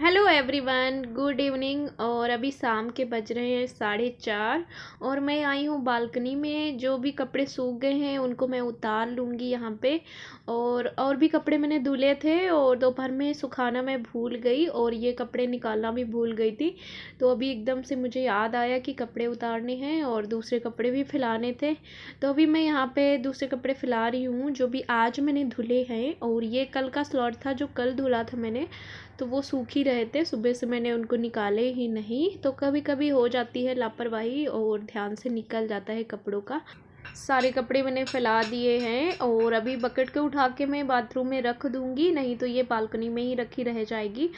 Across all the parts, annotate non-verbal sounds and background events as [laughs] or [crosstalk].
Hello everyone good evening और अभी शाम के बज रहे हैं साढ़े चार और मैं आई हूँ बालकनी में जो भी कपड़े सूख गए हैं उनको मैं उतार लूँगी यहाँ पे और और भी कपड़े मैंने धुले थे और दोपहर में सुखाना मैं भूल गई और ये कपड़े निकालना भी भूल गई थी तो अभी एकदम से मुझे याद आया कि कपड़े उतारने हैं और दूसरे कपड़े भी फैलाने थे तो अभी मैं यहाँ पर दूसरे कपड़े फैला रही हूँ जो भी आज मैंने धुले हैं और ये कल का स्लॉट था जो कल धुला था मैंने तो वो सूख ही रहे थे सुबह से मैंने उनको निकाले ही नहीं तो कभी कभी हो जाती है लापरवाही और ध्यान से निकल जाता है कपड़ों का सारे कपड़े मैंने फैला दिए हैं और अभी बकेट के उठा के मैं बाथरूम में रख दूँगी नहीं तो ये बालकनी में ही रखी रह जाएगी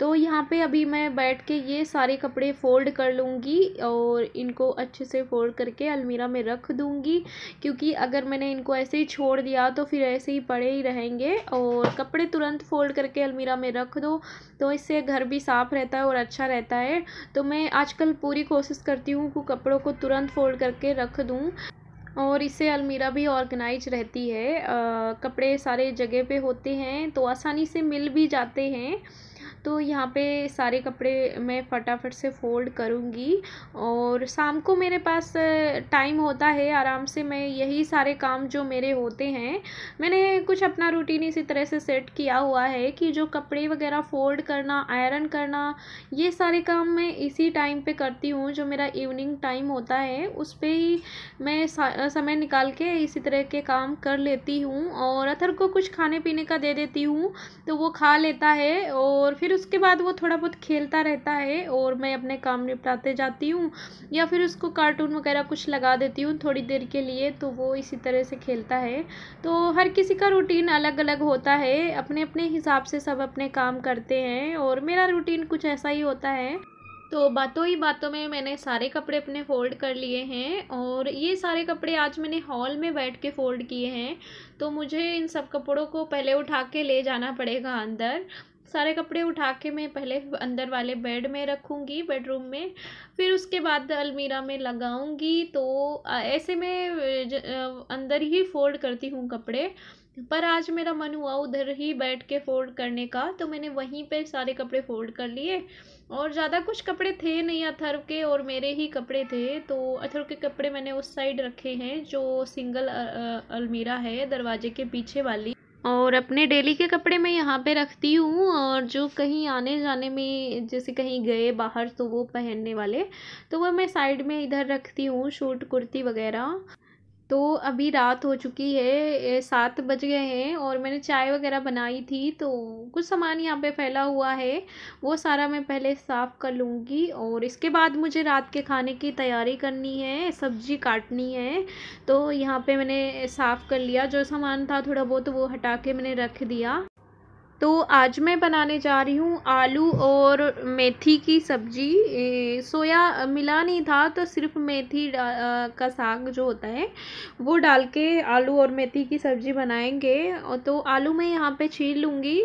तो यहाँ पे अभी मैं बैठ के ये सारे कपड़े फ़ोल्ड कर लूँगी और इनको अच्छे से फ़ोल्ड करके अलमीरा में रख दूँगी क्योंकि अगर मैंने इनको ऐसे ही छोड़ दिया तो फिर ऐसे ही पड़े ही रहेंगे और कपड़े तुरंत फ़ोल्ड करके अलमीरा में रख दो तो इससे घर भी साफ़ रहता है और अच्छा रहता है तो मैं आजकल पूरी कोशिश करती हूँ कि कपड़ों को तुरंत फ़ोल्ड करके रख दूँ और इससे अलमीरा भी ऑर्गेनाइज रहती है आ, कपड़े सारे जगह पे होते हैं तो आसानी से मिल भी जाते हैं तो यहाँ पे सारे कपड़े मैं फटाफट से फ़ोल्ड करूँगी और शाम को मेरे पास टाइम होता है आराम से मैं यही सारे काम जो मेरे होते हैं मैंने कुछ अपना रूटीन इसी तरह से सेट किया हुआ है कि जो कपड़े वगैरह फ़ोल्ड करना आयरन करना ये सारे काम मैं इसी टाइम पे करती हूँ जो मेरा इवनिंग टाइम होता है उस पर ही मैं समय निकाल के इसी तरह के काम कर लेती हूँ और अथर को कुछ खाने पीने का दे देती हूँ तो वो खा लेता है और फिर फिर उसके बाद वो थोड़ा बहुत खेलता रहता है और मैं अपने काम निपटाते जाती हूँ या फिर उसको कार्टून वगैरह कुछ लगा देती हूँ थोड़ी देर के लिए तो वो इसी तरह से खेलता है तो हर किसी का रूटीन अलग अलग होता है अपने अपने हिसाब से सब अपने काम करते हैं और मेरा रूटीन कुछ ऐसा ही होता है तो बातों ही बातों में मैंने सारे कपड़े अपने फ़ोल्ड कर लिए हैं और ये सारे कपड़े आज मैंने हॉल में बैठ के फ़ोल्ड किए हैं तो मुझे इन सब कपड़ों को पहले उठा के ले जाना पड़ेगा अंदर सारे कपड़े उठा के मैं पहले अंदर वाले बेड में रखूँगी बेडरूम में फिर उसके बाद अलमीरा में लगाऊँगी तो ऐसे में अंदर ही फोल्ड करती हूँ कपड़े पर आज मेरा मन हुआ उधर ही बैठ के फोल्ड करने का तो मैंने वहीं पे सारे कपड़े फोल्ड कर लिए और ज़्यादा कुछ कपड़े थे नहीं अथर्व के और मेरे ही कपड़े थे तो अथर्व के कपड़े मैंने उस साइड रखे हैं जो सिंगल अलमीरा है दरवाजे के पीछे वाली और अपने डेली के कपड़े मैं यहाँ पे रखती हूँ और जो कहीं आने जाने में जैसे कहीं गए बाहर तो वो पहनने वाले तो वह मैं साइड में इधर रखती हूँ शूट कुर्ती वगैरह तो अभी रात हो चुकी है सात बज गए हैं और मैंने चाय वगैरह बनाई थी तो कुछ सामान यहाँ पे फैला हुआ है वो सारा मैं पहले साफ़ कर लूँगी और इसके बाद मुझे रात के खाने की तैयारी करनी है सब्जी काटनी है तो यहाँ पे मैंने साफ़ कर लिया जो सामान था थोड़ा बहुत वो हटा के मैंने रख दिया तो आज मैं बनाने जा रही हूँ आलू और मेथी की सब्जी सोया मिला नहीं था तो सिर्फ मेथी का साग जो होता है वो डाल के आलू और मेथी की सब्जी बनाएंगे तो आलू मैं यहाँ पे छील लूँगी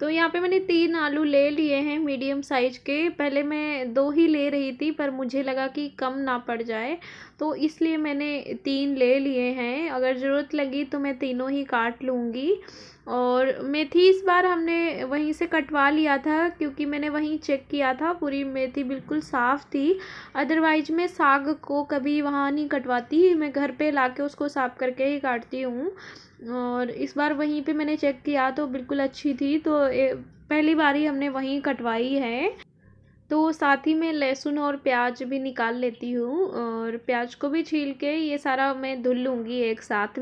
तो यहाँ पे मैंने तीन आलू ले लिए हैं मीडियम साइज़ के पहले मैं दो ही ले रही थी पर मुझे लगा कि कम ना पड़ जाए तो इसलिए मैंने तीन ले लिए हैं अगर ज़रूरत लगी तो मैं तीनों ही काट लूँगी और मेथी इस बार हमने वहीं से कटवा लिया था क्योंकि मैंने वहीं चेक किया था पूरी मेथी बिल्कुल साफ़ थी अदरवाइज मैं साग को कभी वहाँ नहीं कटवाती मैं घर पे लाके उसको साफ़ करके ही काटती हूँ और इस बार वहीं पे मैंने चेक किया तो बिल्कुल अच्छी थी तो पहली बार ही हमने वहीं कटवाई है तो साथ ही मैं लहसुन और प्याज भी निकाल लेती हूँ और प्याज को भी छील के ये सारा मैं धुल लूँगी एक साथ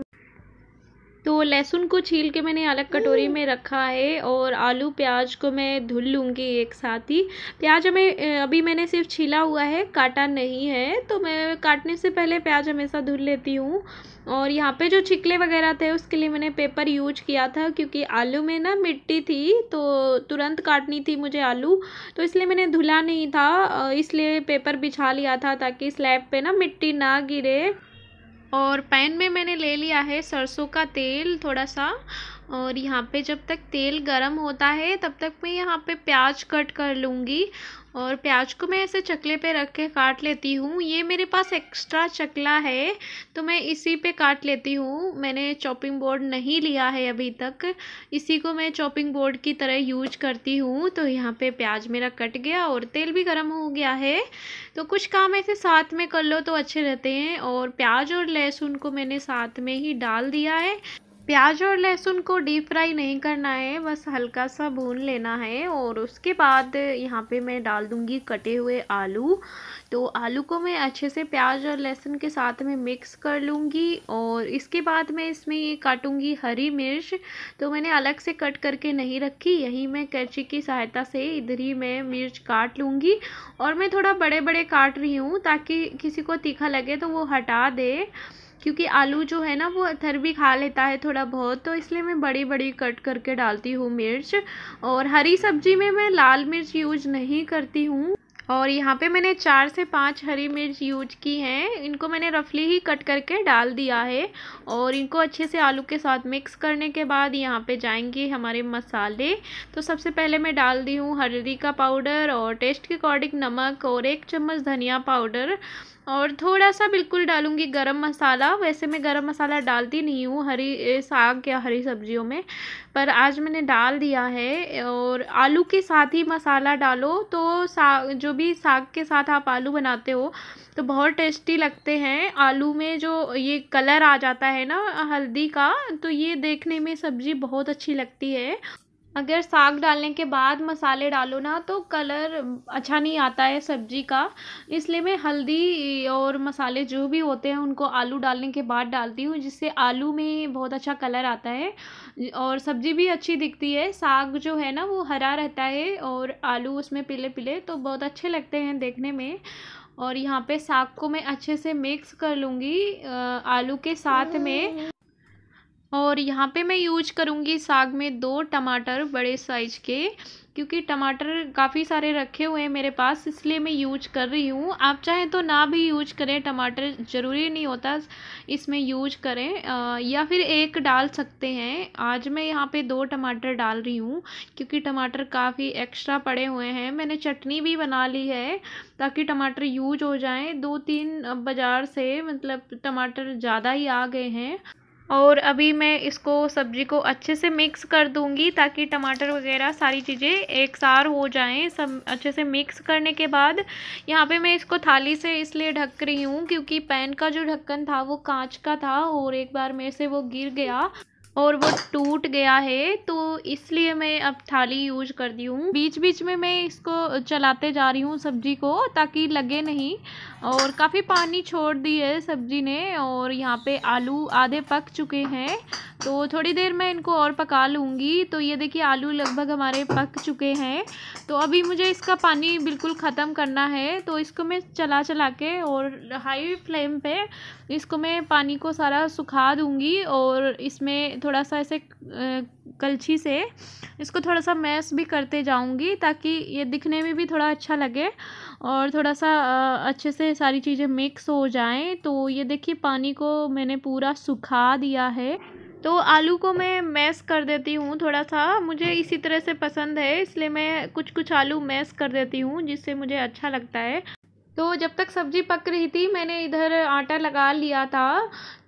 तो लहसुन को छील के मैंने अलग कटोरी हम्म। में रखा है और आलू प्याज को मैं धुल लूँगी एक साथ ही प्याज हमें अभी मैंने सिर्फ छीला हुआ है काटा नहीं है तो मैं काटने से पहले प्याज हमेशा धुल लेती हूँ और यहाँ पे जो छिकले वगैरह थे उसके लिए मैंने पेपर यूज किया था क्योंकि आलू में ना मिट्टी थी तो तुरंत काटनी थी मुझे आलू तो इसलिए मैंने धुला नहीं था इसलिए पेपर बिछा लिया था ताकि स्लैब पे ना मिट्टी ना गिरे और पैन में मैंने ले लिया है सरसों का तेल थोड़ा सा और यहाँ पे जब तक तेल गरम होता है तब तक मैं यहाँ पे प्याज कट कर लूँगी और प्याज को मैं ऐसे चकले पे रख के काट लेती हूँ ये मेरे पास एक्स्ट्रा चकला है तो मैं इसी पे काट लेती हूँ मैंने चॉपिंग बोर्ड नहीं लिया है अभी तक इसी को मैं चॉपिंग बोर्ड की तरह यूज करती हूँ तो यहाँ पे प्याज मेरा कट गया और तेल भी गर्म हो गया है तो कुछ काम ऐसे साथ में कर लो तो अच्छे रहते हैं और प्याज और लहसुन को मैंने साथ में ही डाल दिया है प्याज और लहसुन को डीप फ्राई नहीं करना है बस हल्का सा भून लेना है और उसके बाद यहाँ पे मैं डाल दूँगी कटे हुए आलू तो आलू को मैं अच्छे से प्याज और लहसुन के साथ में मिक्स कर लूँगी और इसके बाद मैं इसमें ये काटूँगी हरी मिर्च तो मैंने अलग से कट करके नहीं रखी यहीं मैं कैची की सहायता से इधर ही मैं मिर्च काट लूँगी और मैं थोड़ा बड़े बड़े काट रही हूँ ताकि किसी को तीखा लगे तो वो हटा दे क्योंकि आलू जो है ना वो अथर भी खा लेता है थोड़ा बहुत तो इसलिए मैं बड़ी बड़ी कट करके डालती हूँ मिर्च और हरी सब्जी में मैं लाल मिर्च यूज नहीं करती हूँ और यहाँ पे मैंने चार से पाँच हरी मिर्च यूज की हैं इनको मैंने रफली ही कट करके डाल दिया है और इनको अच्छे से आलू के साथ मिक्स करने के बाद यहाँ पे जाएंगे हमारे मसाले तो सबसे पहले मैं डाल दी हूँ हल्दी का पाउडर और टेस्ट के अकॉर्डिंग नमक और एक चम्मच धनिया पाउडर और थोड़ा सा बिल्कुल डालूँगी गरम मसाला वैसे मैं गरम मसाला डालती नहीं हूँ हरी साग या हरी सब्जियों में पर आज मैंने डाल दिया है और आलू के साथ ही मसाला डालो तो साग जो भी साग के साथ आप आलू बनाते हो तो बहुत टेस्टी लगते हैं आलू में जो ये कलर आ जाता है ना हल्दी का तो ये देखने में सब्ज़ी बहुत अच्छी लगती है अगर साग डालने के बाद मसाले डालो ना तो कलर अच्छा नहीं आता है सब्जी का इसलिए मैं हल्दी और मसाले जो भी होते हैं उनको आलू डालने के बाद डालती हूँ जिससे आलू में बहुत अच्छा कलर आता है और सब्जी भी अच्छी दिखती है साग जो है ना वो हरा रहता है और आलू उसमें पीले पीले तो बहुत अच्छे लगते हैं देखने में और यहाँ पे साग को मैं अच्छे से मिक्स कर लूँगी आलू के साथ में और यहाँ पे मैं यूज करूँगी साग में दो टमाटर बड़े साइज के क्योंकि टमाटर काफ़ी सारे रखे हुए हैं मेरे पास इसलिए मैं यूज कर रही हूँ आप चाहें तो ना भी यूज करें टमाटर ज़रूरी नहीं होता इसमें यूज करें आ, या फिर एक डाल सकते हैं आज मैं यहाँ पे दो टमाटर डाल रही हूँ क्योंकि टमाटर काफ़ी एक्स्ट्रा पड़े हुए हैं मैंने चटनी भी बना ली है ताकि टमाटर यूज हो जाएँ दो तीन बाज़ार से मतलब टमाटर ज़्यादा ही आ गए हैं और अभी मैं इसको सब्ज़ी को अच्छे से मिक्स कर दूंगी ताकि टमाटर वगैरह सारी चीज़ें एक सार हो जाएं सब अच्छे से मिक्स करने के बाद यहाँ पे मैं इसको थाली से इसलिए ढक रही हूँ क्योंकि पैन का जो ढक्कन था वो कांच का था और एक बार मेरे से वो गिर गया और वो टूट गया है तो इसलिए मैं अब थाली यूज कर दी हूँ बीच बीच में मैं इसको चलाते जा रही हूँ सब्जी को ताकि लगे नहीं और काफ़ी पानी छोड़ दी है सब्जी ने और यहाँ पे आलू आधे पक चुके हैं तो थोड़ी देर मैं इनको और पका लूँगी तो ये देखिए आलू लगभग हमारे पक चुके हैं तो अभी मुझे इसका पानी बिल्कुल ख़त्म करना है तो इसको मैं चला चला के और हाई फ्लेम पे इसको मैं पानी को सारा सुखा दूँगी और इसमें थोड़ा सा ऐसे कलछी से इसको थोड़ा सा मैस भी करते जाऊंगी ताकि ये दिखने में भी थोड़ा अच्छा लगे और थोड़ा सा अच्छे से सारी चीज़ें मिक्स हो जाएं तो ये देखिए पानी को मैंने पूरा सुखा दिया है तो आलू को मैं मैस कर देती हूँ थोड़ा सा मुझे इसी तरह से पसंद है इसलिए मैं कुछ कुछ आलू मैस कर देती हूँ जिससे मुझे अच्छा लगता है तो जब तक सब्ज़ी पक रही थी मैंने इधर आटा लगा लिया था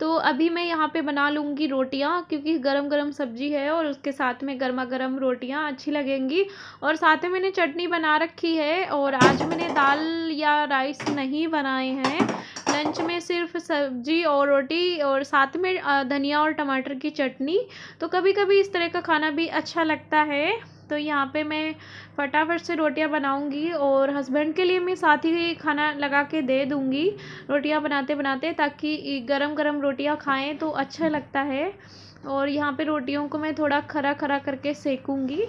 तो अभी मैं यहाँ पे बना लूँगी रोटियाँ क्योंकि गरम गरम सब्ज़ी है और उसके साथ में गर्मा गर्म रोटियाँ अच्छी लगेंगी और साथ में मैंने चटनी बना रखी है और आज मैंने दाल या राइस नहीं बनाए हैं लंच में सिर्फ सब्जी और रोटी और साथ में धनिया और टमाटर की चटनी तो कभी कभी इस तरह का खाना भी अच्छा लगता है तो यहाँ पे मैं फटाफट से रोटियाँ बनाऊँगी और हस्बैंड के लिए मैं साथ ही खाना लगा के दे दूँगी रोटियाँ बनाते बनाते ताकि गरम गरम रोटियाँ खाएँ तो अच्छा लगता है और यहाँ पे रोटियों को मैं थोड़ा खरा खरा करके सेकूँगी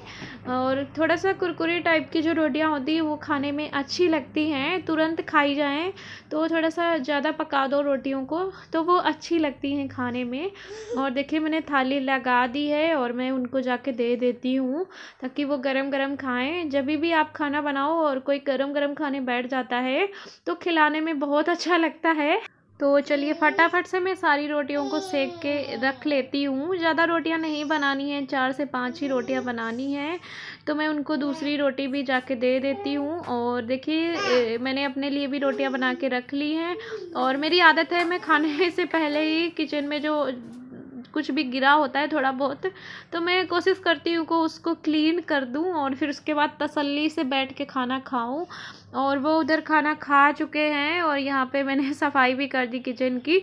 और थोड़ा सा कुरकुरे टाइप की जो रोटियाँ होती हैं वो खाने में अच्छी लगती हैं तुरंत खाई जाएँ तो थोड़ा सा ज़्यादा पका दो रोटियों को तो वो अच्छी लगती हैं खाने में और देखिए मैंने थाली लगा दी है और मैं उनको जाके दे देती हूँ ताकि वो गर्म गरम खाएँ जब भी आप खाना बनाओ और कोई गर्म गरम खाने बैठ जाता है तो खिलाने में बहुत अच्छा लगता है तो चलिए फटाफट से मैं सारी रोटियों को सेक के रख लेती हूँ ज़्यादा रोटियाँ नहीं बनानी हैं चार से पाँच ही रोटियाँ बनानी हैं तो मैं उनको दूसरी रोटी भी जाके दे देती हूँ और देखिए मैंने अपने लिए भी रोटियाँ बना के रख ली हैं और मेरी आदत है मैं खाने से पहले ही किचन में जो कुछ भी गिरा होता है थोड़ा बहुत तो मैं कोशिश करती हूँ को उसको क्लीन कर दूँ और फिर उसके बाद तसल्ली से बैठ के खाना खाऊँ और वो उधर खाना खा चुके हैं और यहाँ पे मैंने [laughs] सफाई भी कर दी किचन की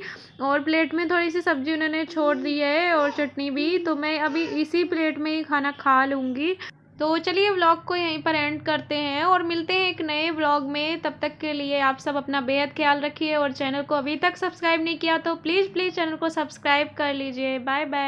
और प्लेट में थोड़ी सी सब्ज़ी उन्होंने छोड़ दी है और चटनी भी तो मैं अभी इसी प्लेट में ही खाना खा लूँगी तो चलिए व्लॉग को यहीं पर एंड करते हैं और मिलते हैं एक नए व्लॉग में तब तक के लिए आप सब अपना बेहद ख्याल रखिए और चैनल को अभी तक सब्सक्राइब नहीं किया तो प्लीज़ प्लीज़ चैनल को सब्सक्राइब कर लीजिए बाय बाय